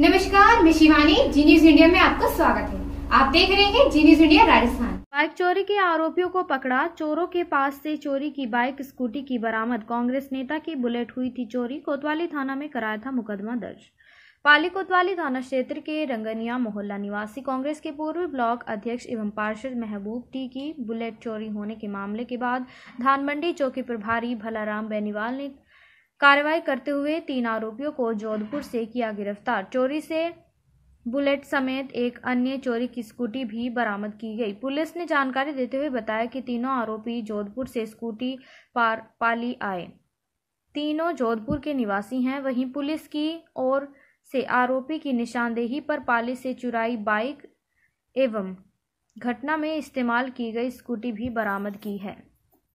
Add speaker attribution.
Speaker 1: नमस्कार मैं शिवानी जी News India में आपका स्वागत है आप देख रहे हैं Zee News India Rajasthan
Speaker 2: bike चोरी के आरोपियों को पकड़ा चोरों के पास से चोरी की बाइक स्कूटी की बरामद कांग्रेस नेता की बुलेट हुई थी चोरी कोतवाली थाना में कराया था मुकदमा दर्ज पाली कोतवाली थाना क्षेत्र के रंगनिया मोहल्ला निवासी कांग्रेस के पूर्व ब्लॉक अध्यक्ष एवं पार्षद महबूब टी की बुलेट चोरी होने के मामले के बाद धानमंडी चौकी प्रभारी भलाराम बेनीवाल ने कार्रवाई करते हुए तीन आरोपियों को जोधपुर से किया गिरफ्तार चोरी से बुलेट समेत एक अन्य चोरी की स्कूटी भी बरामद की गई पुलिस ने जानकारी देते हुए बताया कि तीनों आरोपी जोधपुर से स्कूटी पार पाली आए तीनों जोधपुर के निवासी हैं वहीं पुलिस की ओर से आरोपी की निशानदेही पर पाली से चुराई बाइक एवं घटना में इस्तेमाल की गई स्कूटी भी बरामद की है